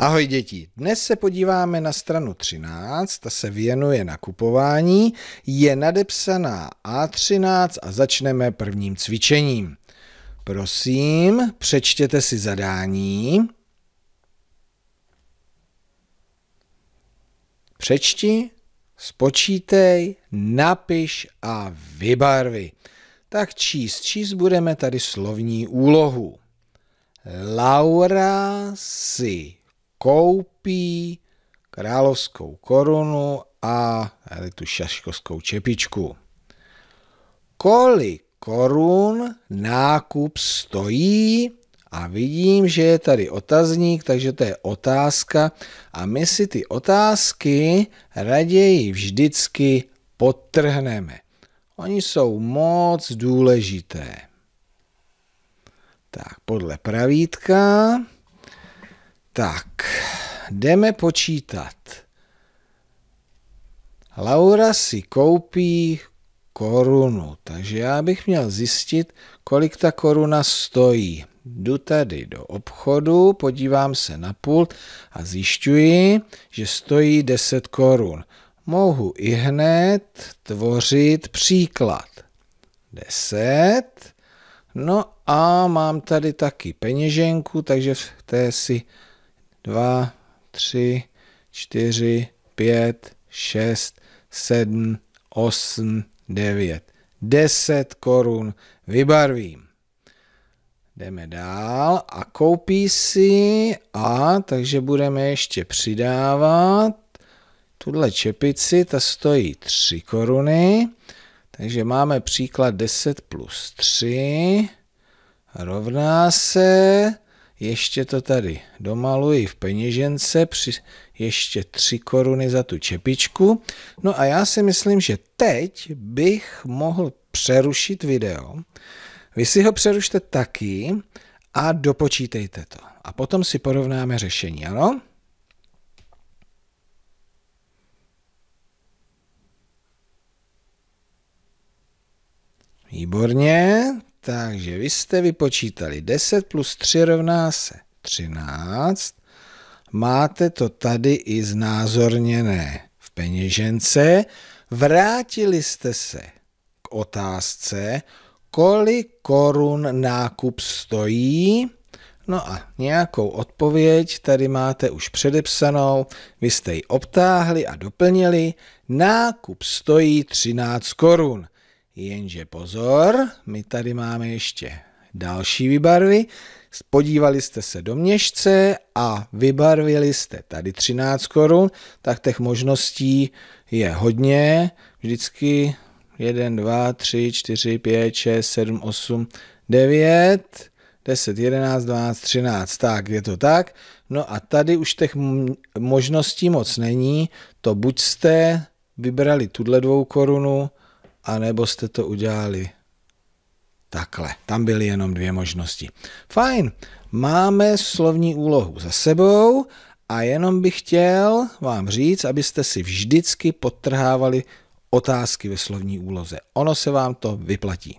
Ahoj děti, dnes se podíváme na stranu 13, ta se věnuje nakupování, je nadepsaná A13 a začneme prvním cvičením. Prosím, přečtěte si zadání. Přečti, spočítej, napiš a vybarvi. Tak číst, číst budeme tady slovní úlohu. Laura si koupí královskou korunu a tady tu šaškovskou čepičku. Kolik korun nákup stojí? A vidím, že je tady otazník, takže to je otázka. A my si ty otázky raději vždycky podtrhneme. Oni jsou moc důležité. Tak, podle pravítka tak, jdeme počítat. Laura si koupí korunu, takže já bych měl zjistit, kolik ta koruna stojí. Jdu tady do obchodu, podívám se na pult a zjišťuji, že stojí 10 korun. Mohu i hned tvořit příklad. 10. No a mám tady taky peněženku, takže v té si 2, tři, čtyři, pět, šest, sedm, osm, devět. Deset korun vybarvím. Jdeme dál a koupí si a takže budeme ještě přidávat tuhle čepici, ta stojí 3 koruny, takže máme příklad 10 plus 3 rovná se ještě to tady domaluji v peněžence, při, ještě 3 koruny za tu čepičku. No a já si myslím, že teď bych mohl přerušit video. Vy si ho přerušte taky a dopočítejte to. A potom si porovnáme řešení, ano? Výborně, takže vy jste vypočítali 10 plus 3 rovná se 13. Máte to tady i znázorněné v peněžence. Vrátili jste se k otázce, kolik korun nákup stojí. No a nějakou odpověď tady máte už předepsanou, vy jste ji obtáhli a doplnili. Nákup stojí 13 korun. Jenže pozor, my tady máme ještě další vybarvy. Podívali jste se do měšce a vybarvili jste tady 13 korun, tak těch možností je hodně. Vždycky 1, 2, 3, 4, 5, 6, 7, 8, 9, 10, 11, 12, 13. Tak, je to tak. No a tady už těch možností moc není. To buď jste vybrali tuhle dvou korunu, anebo jste to udělali takhle. Tam byly jenom dvě možnosti. Fajn, máme slovní úlohu za sebou a jenom bych chtěl vám říct, abyste si vždycky potrhávali otázky ve slovní úloze. Ono se vám to vyplatí.